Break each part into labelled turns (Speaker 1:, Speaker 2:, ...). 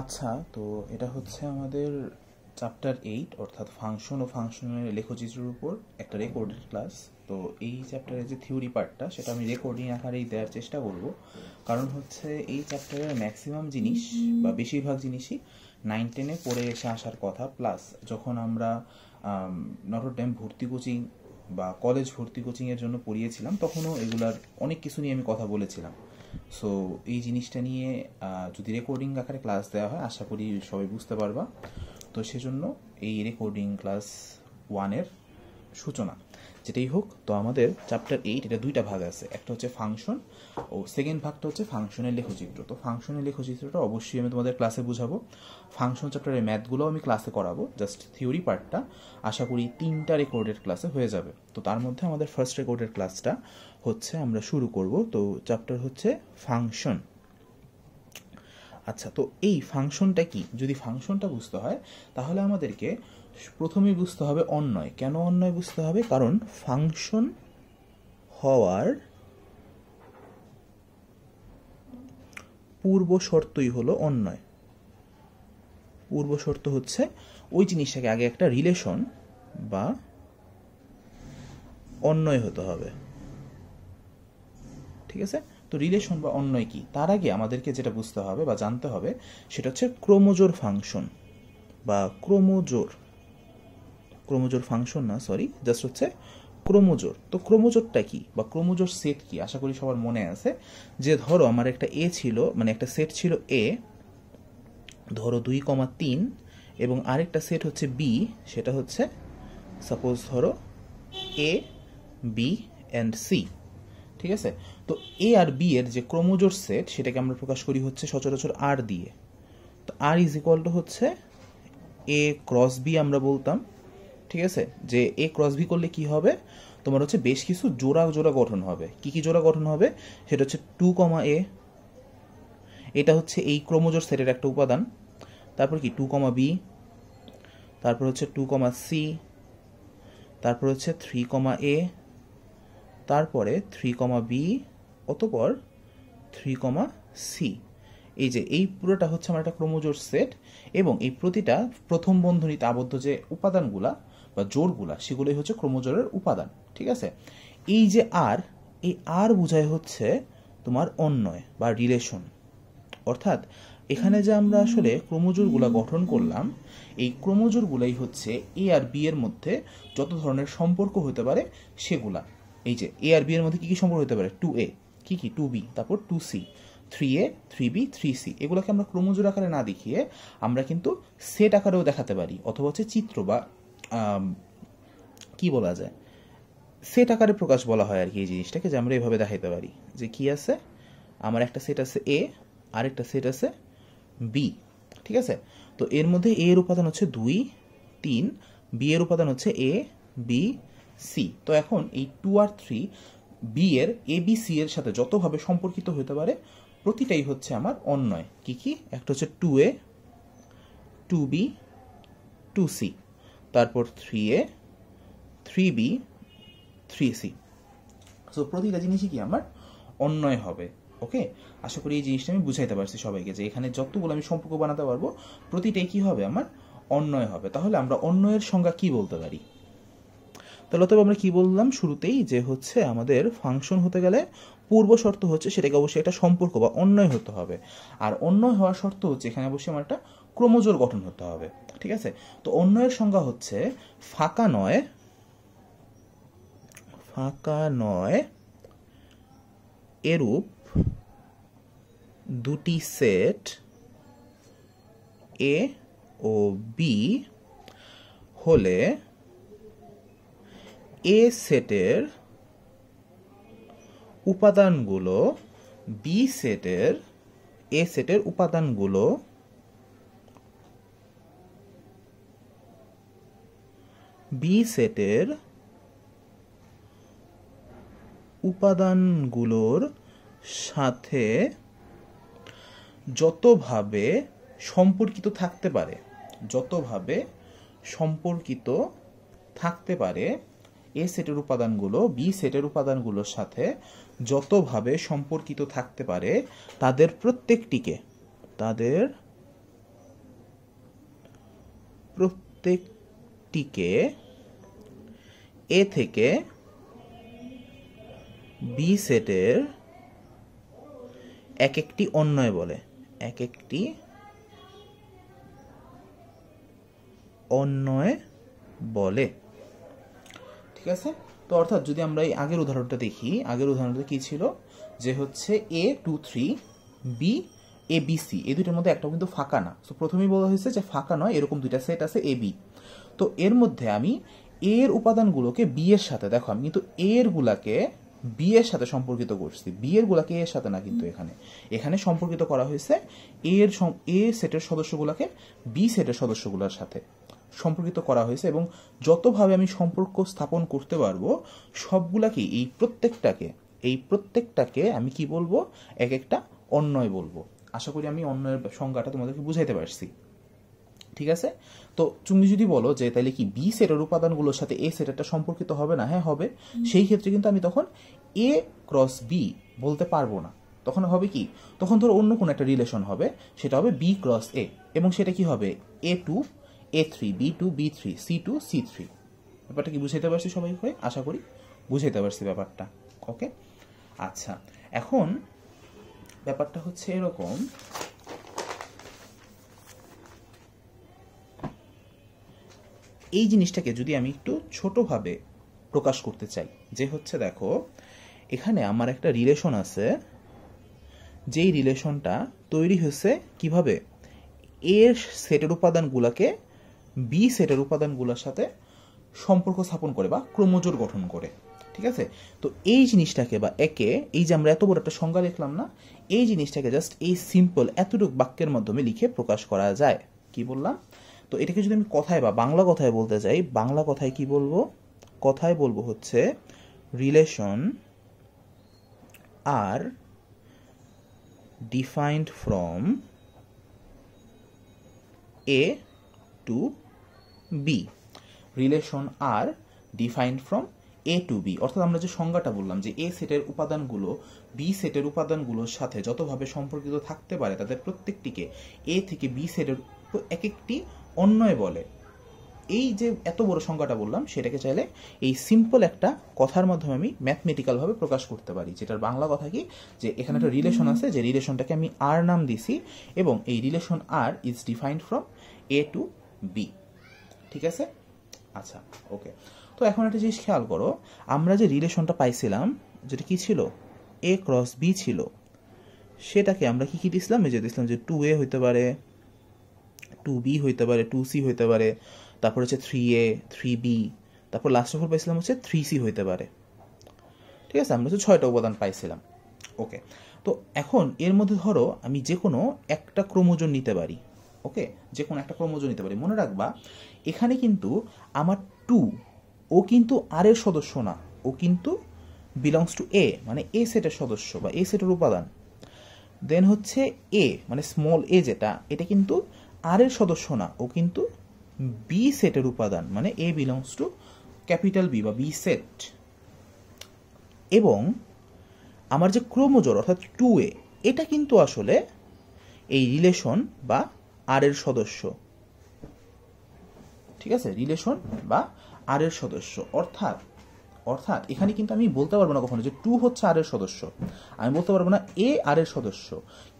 Speaker 1: আচ্ছা তো এটা হচ্ছে আমাদের চ্যাপ্টার এইট অর্থাৎ ফাংশন ও ফাংশনের লেখচিত্রের উপর একটা রেকর্ডেড ক্লাস তো এই চ্যাপ্টারের যে থিওরি পার্টটা সেটা আমি রেকর্ডিং আকারেই দেওয়ার চেষ্টা করব কারণ হচ্ছে এই চ্যাপ্টারের ম্যাক্সিমাম জিনিস বা বেশিরভাগ জিনিসই নাইন টেনে পড়ে এসে আসার কথা প্লাস যখন আমরা নটর ডেম ভর্তি কোচিং বা কলেজ ভর্তি কোচিংয়ের জন্য পড়িয়েছিলাম তখনও এগুলার অনেক কিছু নিয়ে আমি কথা বলেছিলাম সো এই জিনিসটা নিয়ে যদি রেকর্ডিং আকারে ক্লাস দেওয়া হয় আশা করি সবাই বুঝতে পারবা তো সেজন্য এই রেকর্ডিং ক্লাস ওয়ানের সূচনা যেটাই হোক তো আমাদের চ্যাপ্টার এইট এটা দুইটা ভাগ আছে একটা হচ্ছে ফাংশন ও সেকেন্ড ভাগটা হচ্ছে ফাংশনের লেখচিত্র তো ফাংশনের লেখচিত্রটা অবশ্যই আমি তোমাদের ক্লাসে বুঝাবো ফাংশন চ্যাপ্টারের ম্যাথগুলো আমি ক্লাসে করাবো জাস্ট থিওরি পার্টটা আশা করি তিনটা রেকর্ডের ক্লাসে হয়ে যাবে তো তার মধ্যে আমাদের ফার্স্ট রেকর্ডের ক্লাসটা হচ্ছে আমরা শুরু করব তো চ্যাপ্টার হচ্ছে ফাংশন আচ্ছা তো এই ফাংশনটা কি যদি ফাংশনটা বুঝতে হয় তাহলে আমাদেরকে প্রথমেই বুঝতে হবে অন্যয় কেন অন্যয় বুঝতে হবে কারণ ফাংশন হওয়ার পূর্ব শর্তই হলো অন্যয় পূর্ব শর্ত হচ্ছে ওই জিনিসটাকে আগে একটা রিলেশন বা অন্যয় হতে হবে ঠিক আছে তো রিলেশন বা অন্যয় কি তার আগে আমাদেরকে যেটা বুঝতে হবে বা জানতে হবে সেটা হচ্ছে ক্রোমোজোর ফাংশন বা ক্রোমোজোর ক্রোমোজোর ফাংশন না সরি জাস্ট হচ্ছে ক্রোমোজোর তো ক্রোমোজোরটা কি বা ক্রোমোজোর সেট কি আশা করি সবার মনে আছে যে ধরো আমার একটা এ ছিল মানে একটা সেট ছিল এ ধরো দুই কমা তিন এবং আরেকটা সেট হচ্ছে বি সেটা হচ্ছে সাপোজ ধরো এ বি অ্যান্ড সি ঠিক আছে তো এ আর বি এর যে ক্রোমোজোর সেট সেটাকে আমরা প্রকাশ করি হচ্ছে সচরাচর আর দিয়ে তো আর ইজ ইকুয়াল টু হচ্ছে এ ক্রস বি আমরা বলতাম ঠিক আছে যে এ ক্রস ভি করলে কি হবে তোমার হচ্ছে বেশ কিছু জোড়া জোড়া গঠন হবে কি কি জোড়া গঠন হবে সেটা হচ্ছে টু কমা এ এটা হচ্ছে এই ক্রোমোজোর সেটের একটা উপাদান তারপর কি টু কমা বি তারপর হচ্ছে টু কমা সি তারপর হচ্ছে থ্রি কমা এ তারপরে থ্রি কমা বি অতপর থ্রি কমা সি এই যে এই পুরোটা হচ্ছে আমার একটা ক্রোমোজোর সেট এবং এই প্রতিটা প্রথম বন্ধনীতে আবদ্ধ যে উপাদানগুলা বা জোরগুলা সেগুলোই হচ্ছে ক্রোমোজোরের উপাদান ঠিক আছে এই যে আর এই আর বোঝায় হচ্ছে তোমার অন্যয় বা রিলেশন অর্থাৎ এখানে যে আমরা আসলে ক্রোমোজোরগুলা গঠন করলাম এই ক্রোমোজোরগুলাই হচ্ছে এ আর বি এর মধ্যে যত ধরনের সম্পর্ক হতে পারে সেগুলা এই যে এ আর বি এর মধ্যে কী কী সম্পর্ক হতে পারে টু এ কি কি টু বি তারপর two C three A three B three C এগুলোকে আমরা ক্রোমোজোর আকারে না দেখিয়ে আমরা কিন্তু সেট আকারেও দেখাতে পারি অথবা হচ্ছে চিত্র বা কি বলা যায় সেট আকারে প্রকাশ বলা হয় আর কি এই জিনিসটাকে যে আমরা এভাবে দেখাইতে পারি যে কি আছে আমার একটা সেট আছে এ আরেকটা সেট আছে বি ঠিক আছে তো এর মধ্যে এ এর উপাদান হচ্ছে দুই তিন বি এর উপাদান হচ্ছে এ বি সি তো এখন এই টু আর থ্রি বি এর এ বি সি এর সাথে যতভাবে সম্পর্কিত হতে পারে প্রতিটাই হচ্ছে আমার অন্যয় কি কি একটা হচ্ছে two A two B two C তারপর three A three B three C so প্রতিটা জিনিসই কি আমার অন্যয় হবে ওকে আশা করি এই জিনিসটা আমি বুঝাইতে পারছি সবাইকে যে এখানে যতগুলো আমি সম্পর্ক বানাতে পারবো প্রতিটাই কি হবে আমার অন্যয় হবে তাহলে আমরা অন্যয়ের সংজ্ঞা কি বলতে পারি তাহলে তবে আমরা কি বললাম শুরুতেই যে হচ্ছে আমাদের ফাংশন হতে গেলে পূর্ব শর্ত হচ্ছে সেটাকে অবশ্যই একটা সম্পর্ক বা অন্যয় হতে হবে আর অন্যয় হওয়ার শর্ত হচ্ছে এখানে অবশ্যই আমার একটা ক্রমজোর গঠন হতে হবে ঠিক আছে তো অন্যয়ের সংজ্ঞা হচ্ছে ফাঁকা নয় ফাঁকা নয় এরূপ দুটি সেট এ ও বি হলে এ সেটের উপাদানগুলো বি সেটের এ সেটের উপাদানগুলো বি সেটের উপাদানগুলোর সাথে যতভাবে সম্পর্কিত থাকতে পারে যতভাবে সম্পর্কিত থাকতে পারে এ সেটের উপাদানগুলো বি সেটের উপাদানগুলোর সাথে যতভাবে সম্পর্কিত থাকতে পারে তাদের প্রত্যেকটিকে তাদের প্রত্যেকটিকে এ থেকে বি সেটের এক একটি অন্যয় বলে এক একটি অন্যয় বলে ঠিক আছে তো অর্থাৎ যদি আমরা এই আগের উদাহরণটা দেখি আগের উদাহরণটা কি ছিল যে হচ্ছে A two three B A B C এই দুটোর মধ্যে একটা কিন্তু ফাঁকা না তো প্রথমেই বলা হয়েছে যে ফাঁকা নয় এরকম দুইটা সেট আছে এ বি তো এর মধ্যে আমি এর উপাদানগুলোকে বি এর সাথে দেখো আমি কিন্তু এর গুলাকে বি এর সাথে সম্পর্কিত করছি বি এর গুলাকে এর সাথে না কিন্তু এখানে এখানে সম্পর্কিত করা হয়েছে এর এ সেটের সদস্যগুলোকে বি সেটের সদস্যগুলোর সাথে সম্পর্কিত করা হয়েছে এবং যতভাবে আমি সম্পর্ক স্থাপন করতে পারবো সবগুলাকে এই প্রত্যেকটাকে এই প্রত্যেকটাকে আমি কি বলবো এক একটা অন্যয় বলবো আশা করি আমি অন্যের সংজ্ঞাটা তোমাদেরকে বুঝাইতে পারছি ঠিক আছে তো তুমি যদি বলো যে তাহলে কি বি সেটের উপাদানগুলোর সাথে এ সেটেরটা সম্পর্কিত হবে না হ্যাঁ হবে সেই ক্ষেত্রে কিন্তু আমি তখন এ ক্রস বি বলতে পারবো না তখন হবে কি তখন ধরো অন্য কোনো একটা রিলেশন হবে সেটা হবে বি ক্রস এ এবং সেটা কি হবে A two A three B two B three C two C three ব্যাপারটা কি বুঝাইতে পারছি সবাই করে আশা করি বুঝাইতে পারছি ব্যাপারটা ওকে আচ্ছা এখন ব্যাপারটা হচ্ছে এরকম এই জিনিসটাকে যদি আমি একটু ছোটোভাবে প্রকাশ করতে চাই যে হচ্ছে দেখো এখানে আমার একটা রিলেশন আছে যেই রিলেশনটা তৈরি হয়েছে কিভাবে এ সেটের উপাদানগুলোকে বি সেটের উপাদানগুলোর সাথে সম্পর্ক স্থাপন করে বা ক্রোমোজোর গঠন করে ঠিক আছে তো এই জিনিসটাকে বা একে এই যে আমরা এত বড় একটা সংজ্ঞা লিখলাম না এই জিনিসটাকে জাস্ট এই সিম্পল এতটুকু বাক্যের মাধ্যমে লিখে প্রকাশ করা যায় কি বললাম তো এটাকে যদি আমি কথায় বা বাংলা কথায় বলতে চাই বাংলা কথায় কি বলবো কথায় বলবো হচ্ছে relation R defined from A two B relation R defined from A two B অর্থাৎ আমরা যে সংজ্ঞাটা বললাম যে এ সেটের উপাদানগুলো বি সেটের উপাদানগুলোর সাথে যতভাবে সম্পর্কিত থাকতে পারে তাদের প্রত্যেকটিকে এ থেকে বি সেটের এক একটি অন্যয় বলে এই যে এত বড় সংখ্যাটা বললাম সেটাকে চাইলে এই সিম্পল একটা কথার মাধ্যমে আমি ম্যাথমেটিক্যালভাবে প্রকাশ করতে পারি যেটার বাংলা কথা কি যে এখানে একটা রিলেশন আছে যে রিলেশনটাকে আমি আর নাম দিছি এবং এই relation R is defined from A two B ঠিক আছে আচ্ছা ওকে তো এখন একটা জিনিস খেয়াল করো আমরা যে রিলেশনটা পাইছিলাম যেটা কি ছিল এ ক্রস বি ছিল সেটাকে আমরা কি কি দিছিলাম এই যে দিছিলাম যে টু এ হইতে পারে টু বি হইতে পারে টু সি হইতে পারে তারপর হচ্ছে থ্রি এ থ্রি বি তারপর লাস্ট অফার পাইছিলাম হচ্ছে থ্রি সি হইতে পারে ঠিক আছে আমরা হচ্ছে ছয়টা উপাদান পাইছিলাম ওকে তো এখন এর মধ্যে ধরো আমি যে কোনো একটা ক্রোমোজোন নিতে পারি ওকে যে কোনো একটা ক্রোমোজোন নিতে পারি মনে রাখবা এখানে কিন্তু আমার টু ও কিন্তু আর এর সদস্য না ও কিন্তু বিলংস টু এ মানে এ সেটের সদস্য বা এ সেটের উপাদান দেন হচ্ছে এ মানে স্মল এ যেটা এটা কিন্তু আর এর সদস্য না ও কিন্তু বি সেটের উপাদান মানে A belongs to capital B বা বি সেট এবং আমার যে ক্রোমোজোর অর্থাৎ টু এ এটা কিন্তু আসলে এই রিলেশন বা আর এর সদস্য ঠিক আছে রিলেশন বা আর এর সদস্য অর্থাৎ অর্থাৎ এখানে কিন্তু আমি বলতে পারবো না কখনো যে টু হচ্ছে আর এর সদস্য আমি বলতে পারবো না এ আর এর সদস্য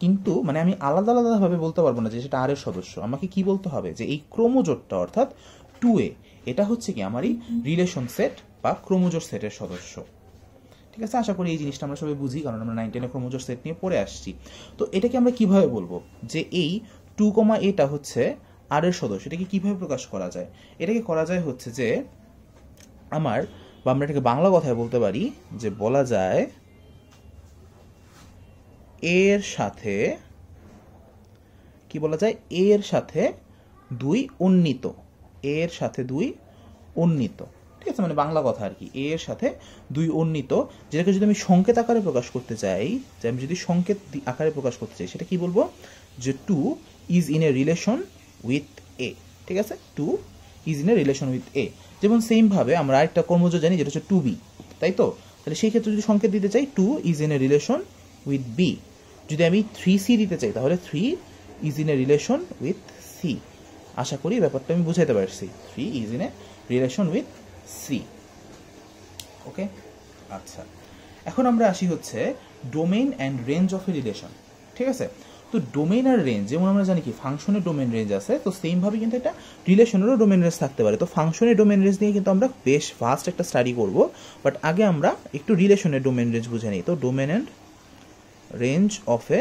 Speaker 1: কিন্তু মানে আমি আলাদা আলাদাভাবে বলতে পারবো না যে সেটা আর এর সদস্য আমাকে কি বলতে হবে যে এই ক্রোমোজোটটা অর্থাৎ টু এ এটা হচ্ছে কি আমার এই রিলেশন সেট বা ক্রোমোজোট সেটের সদস্য ঠিক আছে আশা করি এই জিনিসটা আমরা সবাই বুঝি কারণ আমরা নাইন টেনে ক্রোমোজোট সেট নিয়ে পড়ে আসছি তো এটাকে আমরা কিভাবে বলবো যে এই টু কমা এটা হচ্ছে আর এর সদস্য এটাকে কিভাবে প্রকাশ করা যায় এটাকে করা যায় হচ্ছে যে আমার বা আমরা এটাকে বাংলা কথায় বলতে পারি যে বলা যায় এর সাথে কি বলা যায় এর সাথে দুই উন্নীত এর সাথে দুই উন্নীত ঠিক আছে মানে বাংলা কথা আর কি এর সাথে দুই উন্নীত যেটাকে যদি আমি সংকেত আকারে প্রকাশ করতে চাই যে আমি যদি সংকেত আকারে প্রকাশ করতে চাই সেটা কি বলবো যে two is in a relation with A ঠিক আছে two is in a relation with A যেমন সেমভাবে আমরা একটা কর্মজ জানি যেটা হচ্ছে টু বি তাই তো তাহলে সেই ক্ষেত্রে যদি সংকেত দিতে চাই two is in a relation with B যদি আমি থ্রি সি দিতে চাই তাহলে three is in a relation with C আশা করি ব্যাপারটা আমি বুঝাইতে পারছি three is in a relation with C okay আচ্ছা এখন আমরা আসি হচ্ছে domain and range of a relation ঠিক আছে তো ডোমেন আর রেঞ্জ যেমন আমরা জানি কি ফাংশনের ডোমেন রেঞ্জ আছে তো সেমভাবে কিন্তু একটা রিলেশনেরও ডোমেন রেঞ্জ থাকতে পারে তো ফাংশনের ডোমেন রেঞ্জ নিয়ে কিন্তু আমরা বেশ ফাস্ট একটা স্টাডি করব বাট আগে আমরা একটু রিলেশনের ডোমেন রেঞ্জ বুঝে নিই তো domain and range of a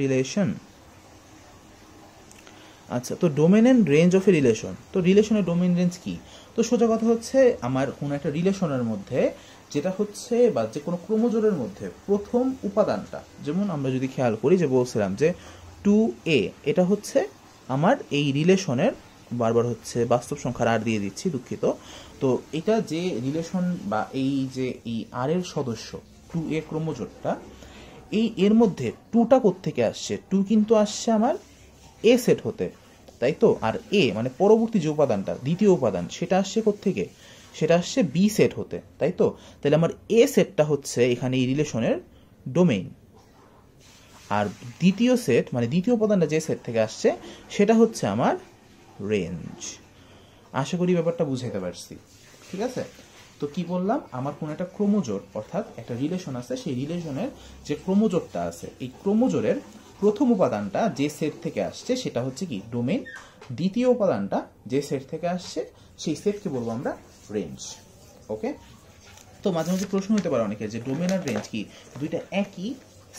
Speaker 1: relation আচ্ছা তো domain and range of a relation তো রিলেশনের ডোমেন রেঞ্জ কি তো সোজা কথা হচ্ছে আমার কোনো একটা রিলেশনের মধ্যে যেটা হচ্ছে বা যে কোনো ক্রোমোজোরের মধ্যে প্রথম উপাদানটা যেমন আমরা যদি খেয়াল করি যে বলছিলাম যে টু এ এটা হচ্ছে আমার এই রিলেশনের বারবার হচ্ছে বাস্তব সংখ্যার আর দিয়ে দিচ্ছি দুঃখিত তো এটা যে রিলেশন বা এই যে এই আর এর সদস্য টু এ ক্রোমোজোমটা এই এর মধ্যে টুটা থেকে আসছে টু কিন্তু আসছে আমার এ সেট হতে তাই তো আর এ মানে পরবর্তী যে উপাদানটা দ্বিতীয় উপাদান সেটা আসছে থেকে সেটা আসছে বি সেট হতে তাই তো তাহলে আমার এ সেটটা হচ্ছে এখানে এই রিলেশনের ডোমেইন আর দ্বিতীয় সেট মানে দ্বিতীয় উপাদানটা যে সেট থেকে আসছে সেটা হচ্ছে আমার রেঞ্জ আশা করি ব্যাপারটা বুঝাইতে পারছি ঠিক আছে তো কি বললাম আমার কোনো একটা ক্রোমোজোর অর্থাৎ একটা রিলেশন আছে সেই রিলেশনের যে ক্রোমোজোরটা আছে এই ক্রোমোজোরের প্রথম উপাদানটা যে সেট থেকে আসছে সেটা হচ্ছে কি ডোমেন দ্বিতীয় উপাদানটা যে সেট থেকে আসছে সেই সেটকে বলবো আমরা রেঞ্জ ওকে তো মাঝে মাঝে প্রশ্ন হতে পারে অনেকে যে ডোমেন আর রেঞ্জ কি দুইটা একই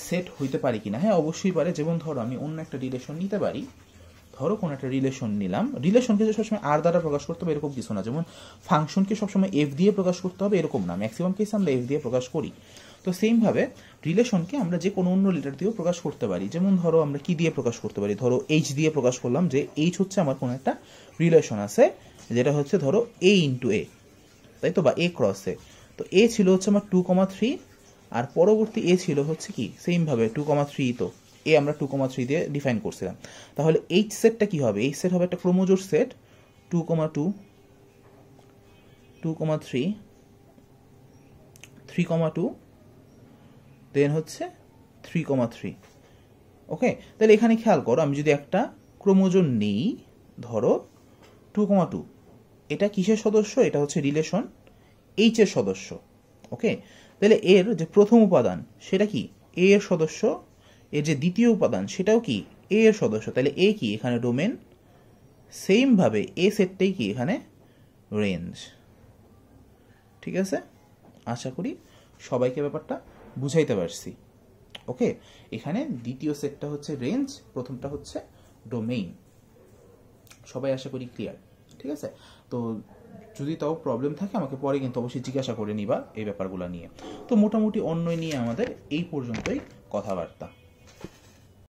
Speaker 1: সেট হইতে পারে কিনা হ্যাঁ অবশ্যই পারে যেমন ধরো আমি অন্য একটা রিলেশন নিতে পারি ধরো কোনো একটা রিলেশন নিলাম রিলেশনকে যে সবসময় আর দ্বারা প্রকাশ করতে হবে এরকম কিছু না যেমন ফাংশনকে সবসময় এফ দিয়ে প্রকাশ করতে হবে এরকম না ম্যাক্সিমাম কেস আমরা এফ দিয়ে প্রকাশ করি তো সেমভাবে রিলেশনকে আমরা যে কোনো অন্য লেটার দিয়েও প্রকাশ করতে পারি যেমন ধরো আমরা কি দিয়ে প্রকাশ করতে পারি ধরো এইচ দিয়ে প্রকাশ করলাম যে এইচ হচ্ছে আমার কোনো একটা রিলেশন আছে যেটা হচ্ছে ধরো এ ইন্টু এ তাই তো বা এ ক্রস এ তো এ ছিল হচ্ছে আমার টু কমা থ্রি আর পরবর্তী এ ছিল হচ্ছে কি সেমভাবে টু কমা থ্রি তো এ আমরা টু কমা থ্রি দিয়ে ডিফাইন করছিলাম তাহলে এইচ সেটটা কি হবে এইচ সেট হবে একটা ক্রোমোজোর set two comma two two comma three three comma two then হচ্ছে থ্রি কমা থ্রি ওকে তাহলে এখানে খেয়াল করো আমি যদি একটা ক্রোমোজোন নেই ধরো টু কমা টু এটা কিসের সদস্য এটা হচ্ছে রিলেশন এইচ এর সদস্য ওকে তাহলে এর যে প্রথম উপাদান সেটা কি এ এর সদস্য এর যে দ্বিতীয় উপাদান সেটাও কি এ এর সদস্য তাহলে এ কি এখানে ডোমেন সেমভাবে এ সেটটাই কি এখানে রেঞ্জ ঠিক আছে আশা করি সবাইকে ব্যাপারটা বুঝাইতে পারছি ওকে এখানে দ্বিতীয় সেটটা হচ্ছে রেঞ্জ প্রথমটা হচ্ছে ডোমেইন সবাই আশা করি ক্লিয়ার ঠিক আছে তো যদি তাও প্রবলেম থাকে আমাকে পরে কিন্তু অবশ্যই জিজ্ঞাসা করে নিবা এই ব্যাপারগুলো নিয়ে তো মোটামুটি অন্যই নিয়ে আমাদের এই পর্যন্তই কথাবার্তা